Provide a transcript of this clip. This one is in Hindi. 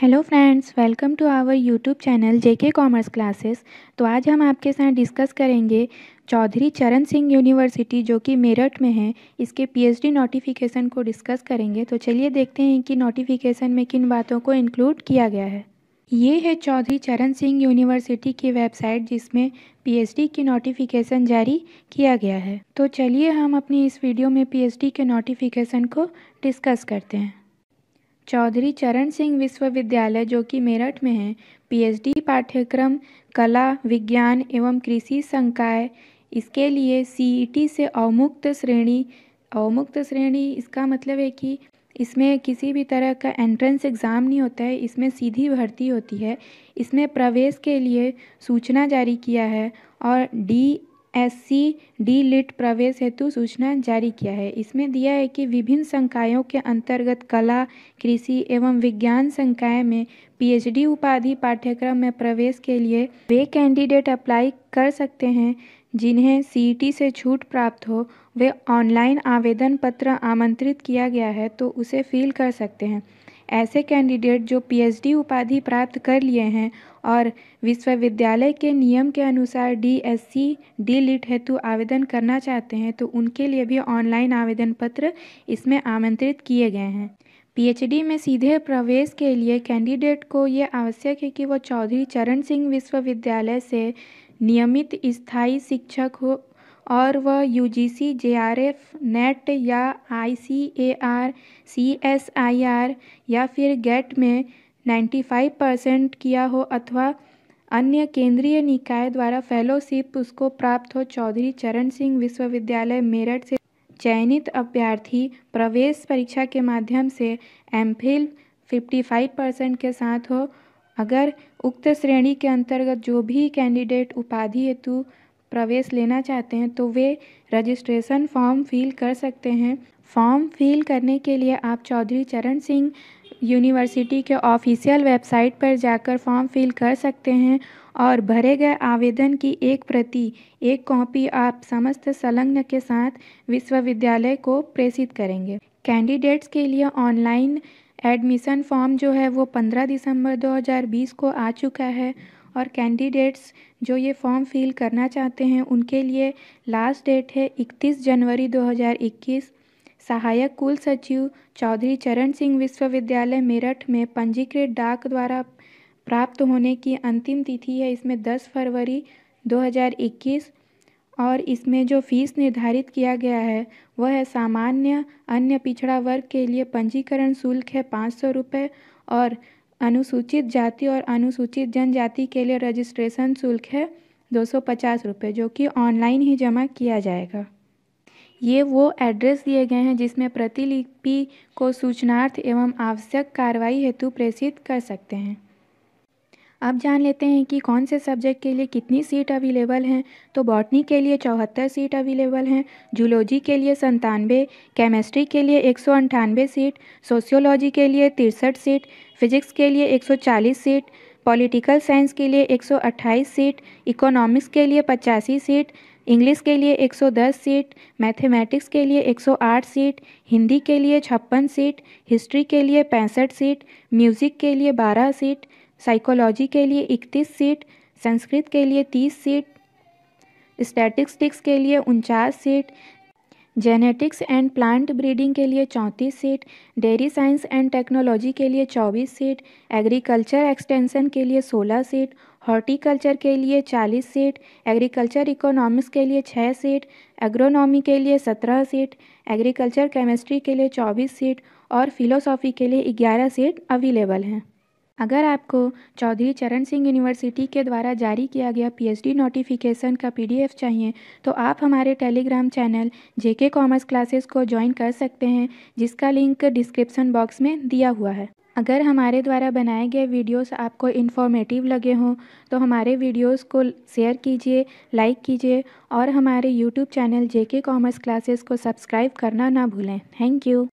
hello friends welcome to our YouTube channel JK commerce classes तो आज हम आपके साथ डिस्कस करेंगे चौधरी चरण सिंह यूनिवर्सिटी जो कि मेरठ में है इसके पीएचडी नोटिफिकेशन को डिस्कस करेंगे तो चलिए देखते हैं कि नोटिफिकेशन में किन बातों को इंक्लूड किया गया है ये है चौधरी चरण सिंह यूनिवर्सिटी की वेबसाइट जिसमें पीएचडी की नोटिफिकेशन जारी किया गया है तो चलिए हम अपनी इस वीडियो में पीएचडी के नोटिफिकेशन को डिस्कस करते हैं चौधरी चरण सिंह विश्वविद्यालय जो कि मेरठ में है पीएचडी पाठ्यक्रम कला विज्ञान एवं कृषि संकाय इसके लिए सीईटी e से अवमुक्त श्रेणी अवमुक्त श्रेणी इसका मतलब है कि इसमें किसी भी तरह का एंट्रेंस एग्ज़ाम नहीं होता है इसमें सीधी भर्ती होती है इसमें प्रवेश के लिए सूचना जारी किया है और D S C D Litt प्रवेश हेतु सूचना जारी किया है इसमें दिया है कि विभिन्न संकायों के अंतर्गत कला कृषि एवं विज्ञान संकाय में पीएचडी उपाधि पाठ्यक्रम में प्रवेश के लिए वे कैंडिडेट अप्लाई कर सकते हैं जिन्हें सीईटी से छूट प्राप्त हो वे ऑनलाइन आवेदन पत्र आमंत्रित किया गया है तो उसे फिल कर सकते हैं ऐसे कैंडिडेट जो पीएचडी उपाधि प्राप्त कर लिए हैं और विश्वविद्यालय के नियम के अनुसार डीएससी डीलिट हेतु आवेदन करना चाहते हैं तो उनके लिए भी ऑनलाइन आवेदन पत्र इसमें आमंत्रित किए गए हैं पीएचडी में सीधे प्रवेश के लिए कैंडिडेट को ये आवश्यक है कि वह चौधरी चरण सिंह विश्वविद्यालय से नियमित स्थायी शिक्षक हो और वह U G C J R F NET या I C A R C S I R या फिर गेट e में नाइन्टी फाइव परसेंट किया हो अथवा अन्य केंद्रीय निकाय द्वारा फेलोशिप उसको प्राप्त हो चौधरी चरण सिंह विश्वविद्यालय मेरठ से चयनित अभ्यर्थी प्रवेश परीक्षा के माध्यम से M Phil fifty five percent के साथ हो अगर उक्त श्रेणी के अंतर्गत जो भी कैंडिडेट उपाधि हेतु प्रवेश लेना चाहते हैं तो वे रजिस्ट्रेशन फॉर्म फिल कर सकते हैं फॉर्म फिल करने के लिए आप चौधरी चरण सिंह यूनिवर्सिटी के ऑफिशियल वेबसाइट पर जाकर फॉर्म फिल कर सकते हैं और भरे गए आवेदन की एक प्रति एक कॉपी आप समस्त संलग्न के साथ विश्वविद्यालय को प्रेषित करेंगे कैंडिडेट्स के लिए ऑनलाइन एडमिशन फॉर्म जो है वो 15 दिसंबर 2020 को आ चुका है और कैंडिडेट्स जो ये फॉर्म फिल करना चाहते हैं उनके लिए लास्ट डेट है इकतीस जनवरी 2021 सहायक कुल सचिव चौधरी चरण सिंह विश्वविद्यालय मेरठ में पंजीकृत डाक द्वारा प्राप्त होने की अंतिम तिथि है इसमें 10 फरवरी 2021 और इसमें जो फीस निर्धारित किया गया है वह है सामान्य अन्य पिछड़ा वर्ग के लिए पंजीकरण शुल्क है पाँच सौ रुपये और अनुसूचित जाति और अनुसूचित जनजाति के लिए रजिस्ट्रेशन शुल्क है दो सौ पचास रुपये जो कि ऑनलाइन ही जमा किया जाएगा ये वो एड्रेस दिए गए हैं जिसमें प्रतिलिपि को सूचनार्थ एवं आवश्यक कार्रवाई हेतु प्रेषित कर सकते हैं अब जान लेते हैं कि कौन से सब्जेक्ट के लिए कितनी सीट अवेलेबल हैं तो बॉटनी के लिए चौहत्तर सीट अवेलेबल हैं जूलॉजी के लिए संतानवे केमिस्ट्री के लिए एक सौ सीट सोशियोलॉजी के लिए तिरसठ सीट फिजिक्स के लिए एक सौ चालीस सीट पॉलिटिकल साइंस के लिए 128 सीट इकोनॉमिक्स के लिए पचासी सीट इंग्लिश के लिए 110 सीट मैथमेटिक्स के लिए 108 सीट हिंदी के लिए छप्पन सीट हिस्ट्री के लिए पैंसठ सीट म्यूज़िक के लिए 12 सीट साइकोलॉजी के लिए इकतीस सीट संस्कृत के लिए तीस सीट स्टैटिस्टिक्स के लिए उनचास seat genetics and plant breeding के लिए चौंतीस seat dairy science and technology के लिए चौबीस सीट एग्रीकल्चर एक्सटेंशन के लिए सोलह सीट हॉर्टिकल्चर के लिए चालीस सीट एग्रीकल्चर इकोनॉमिक्स के लिए छः सीट एग्रोनॉमी के लिए सत्रह सीट एग्रीकल्चर केमिस्ट्री के लिए चौबीस सीट और फिलोसॉफी के लिए ग्यारह सीट अवेलेबल हैं अगर आपको चौधरी चरण सिंह यूनिवर्सिटी के द्वारा जारी किया गया पीएचडी नोटिफिकेशन का पीडीएफ चाहिए तो आप हमारे Telegram channel JK commerce classes को ज्वाइन कर सकते हैं जिसका लिंक डिस्क्रिप्सन बॉक्स में दिया हुआ है अगर हमारे द्वारा बनाए गए वीडियोस आपको इन्फॉर्मेटिव लगे हों तो हमारे वीडियोस को शेयर कीजिए लाइक कीजिए और हमारे YouTube channel JK commerce classes को सब्सक्राइब करना ना भूलें थैंक यू